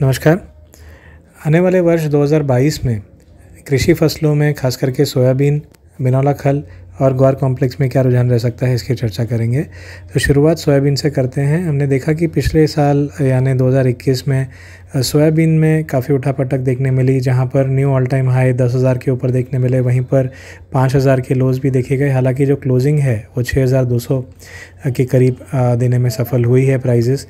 नमस्कार आने वाले वर्ष 2022 में कृषि फसलों में खास करके सोयाबीन बिनौला खल और ग्वार कॉम्प्लेक्स में क्या रुझान रह सकता है इसकी चर्चा करेंगे तो शुरुआत सोयाबीन से करते हैं हमने देखा कि पिछले साल यानी 2021 में सोयाबीन में काफ़ी उठापटक देखने मिली जहां पर न्यू ऑल टाइम हाई 10,000 के ऊपर देखने मिले वहीं पर 5,000 के लोज भी देखे गए हालांकि जो क्लोजिंग है वो 6,200 के करीब देने में सफल हुई है प्राइजेस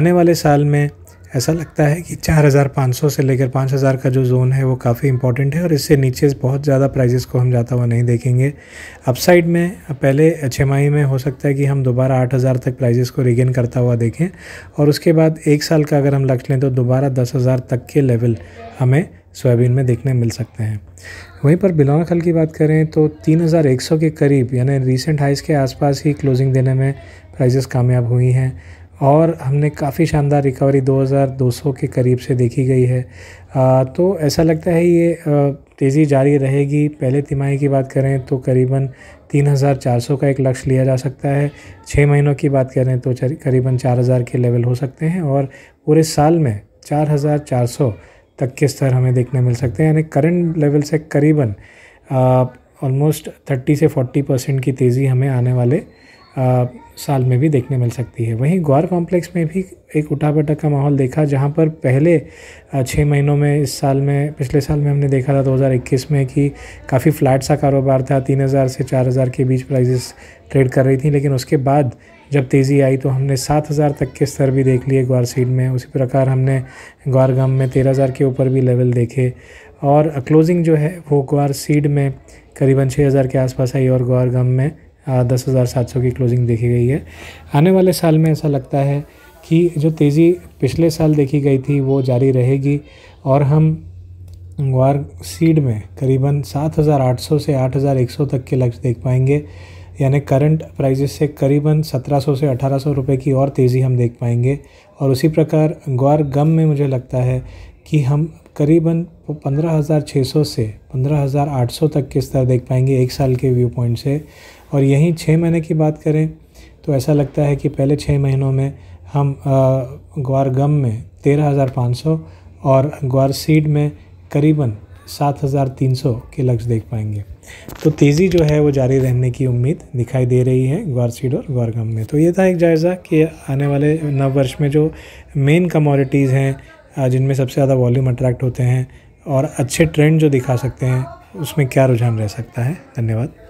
आने वाले साल में ऐसा लगता है कि 4,500 से लेकर 5,000 का जो जोन है वो काफ़ी इंपॉर्टेंट है और इससे नीचे बहुत ज़्यादा प्राइजेस को हम जाता हुआ नहीं देखेंगे अपसाइड में पहले एच में हो सकता है कि हम दोबारा 8,000 तक प्राइजेस को रिगेन करता हुआ देखें और उसके बाद एक साल का अगर हम लक्ष्य लें तो दोबारा दस तक के लेवल हमें सोयाबीन में देखने मिल सकते हैं वहीं पर बिलौना खल की बात करें तो 3100 के करीब यानी रीसेंट हाइस के आसपास ही क्लोजिंग देने में प्राइजेस कामयाब हुई हैं और हमने काफ़ी शानदार रिकवरी 2200 के करीब से देखी गई है आ, तो ऐसा लगता है ये तेज़ी जारी रहेगी पहले तिमाही की बात करें तो करीबन 3400 का एक लक्ष्य लिया जा सकता है छः महीनों की बात करें तो करीबन 4000 के लेवल हो सकते हैं और पूरे साल में 4400 तक के स्तर हमें देखने मिल सकते हैं यानी करंट लेवल से करीबन ऑलमोस्ट 30 से 40 परसेंट की तेज़ी हमें आने वाले आ, साल में भी देखने मिल सकती है वहीं ग्वार कॉम्प्लेक्स में भी एक उठा बैठक का माहौल देखा जहां पर पहले छः महीनों में इस साल में पिछले साल में हमने देखा था 2021 में कि काफ़ी फ्लैट सा कारोबार था 3000 से 4000 के बीच प्राइजेस ट्रेड कर रही थी लेकिन उसके बाद जब तेज़ी आई तो हमने 7000 तक के स्तर भी देख लिए ग्वार सीड में उसी प्रकार हमने ग्वार गम में 13000 के ऊपर भी लेवल देखे और क्लोजिंग जो है वो ग्वार सीड में करीबन 6000 के आसपास आई और ग्वार गम में दस हज़ार सात सौ की क्लोजिंग देखी गई है आने वाले साल में ऐसा लगता है कि जो तेज़ी पिछले साल देखी गई थी वो जारी रहेगी और हम ग्वार सीड में करीबन 7,800 से 8,100 तक के लक्ष्य देख पाएंगे यानी करंट प्राइजेस से करीबन 1700 से 1800 रुपए की और तेज़ी हम देख पाएंगे और उसी प्रकार ग्वार गम में मुझे लगता है कि हम करीबन 15,600 से 15,800 तक के स्तर देख पाएंगे एक साल के व्यू पॉइंट से और यहीं छः महीने की बात करें तो ऐसा लगता है कि पहले छः महीनों में हम ग्वार गम में तेरह हज़ार पाँच सौ और ग्वार सीड में करीबन सात हज़ार तीन सौ के लक्ष्य देख पाएंगे तो तेज़ी जो है वो जारी रहने की उम्मीद दिखाई दे रही है ग्वार सीड और ग्वार गम में तो ये था एक जायज़ा कि आने वाले नव वर्ष में जो मेन कमोडिटीज़ हैं जिनमें सबसे ज़्यादा वॉल्यूम अट्रैक्ट होते हैं और अच्छे ट्रेंड जो दिखा सकते हैं उसमें क्या रुझान रह सकता है धन्यवाद